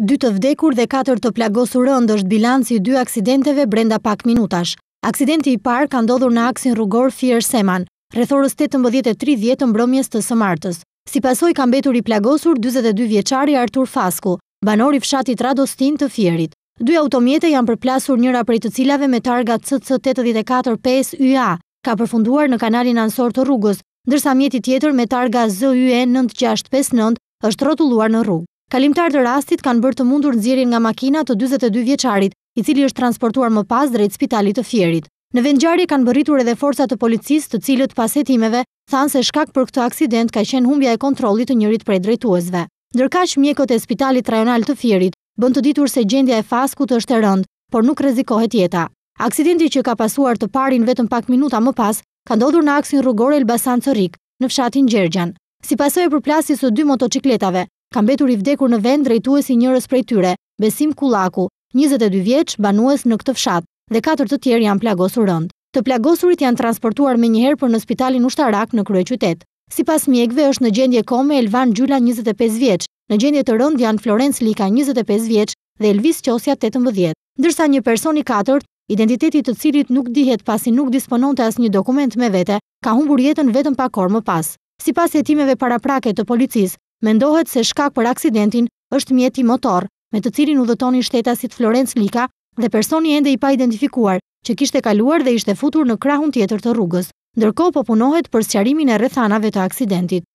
Dy të vdekur dhe katër të plagosur rënd është bilanci i dy aksidenteve brenda pak minutash. Aksidenti i parë ka ndodhur në aksin rrugor Fier-Seman, rreth orës 18:30 të mbrëmjes të së martës. Si pasoj ka mbetur i plagosur 42 vjeçari Artur Fasku, banor i fshatit Radostin të Fierit. Dy automjete janë përplasur, njëra prej të cilave me targa CC845YA ka përfunduar në kanalin ansor të rrugës, ndërsa mjeti tjetër me targa ZYE9659 është rrotulluar në rrugë. Kalimtar të rastit kanë bërë të mundur nxjerrjen nga makina të 42 vjeçarit, i cili është transportuar më pas drejt spitalit të Fierit. Në vendngjarje kanë bërritur edhe forca të policisë, të cilët pas hetimeve thanë se shkak për këtë aksident ka qenë humbja e kontrollit të njërit prej drejtuesve. Ndërkaq mjekët e spitalit rajonal të Fierit bën të ditur se gjendja e Faskut është e rëndë, por nuk rrezikohet jeta. Aksidenti që ka pasuar të parin vetëm pak minuta më pas ka ndodhur në aksin rrugor Elbasan-Cërik, në fshatin Gjergjan. Si pasojë përplasjes së dy motocikletave, kam betur i vdekur në vend drejtuesi i njërës prej tyre, Besim Kulaku, 22 vjeç, banues në këtë fshat, dhe 4 të tjerë janë plagosur rënd. Të plagosurit janë transportuar me njëherë për në spitalin ushtarak në krye qytet. Si pas mjekve është në gjendje kome Elvan Gjula 25 vjeç, në gjendje të rënd janë Florenc Lika 25 vjeç dhe Elvis Qosja 18. Ndërsa një person i katërt, identiteti të cilit nuk dihet pasi nuk disponon të asë dokument me vete, ka humbur jetën vetëm pak orë më pas. Sipas hetimeve paraprake të policisë, mendohet se shkak për aksidentin është mjeti motor, me të cilin u dhëtoni shtetasit Florence Lika dhe personi ende i pa identifikuar, që kishte kaluar dhe ishte futur në krahun tjetër të rrugës, ndërko po punohet për sëqarimin e rethanave të aksidentit.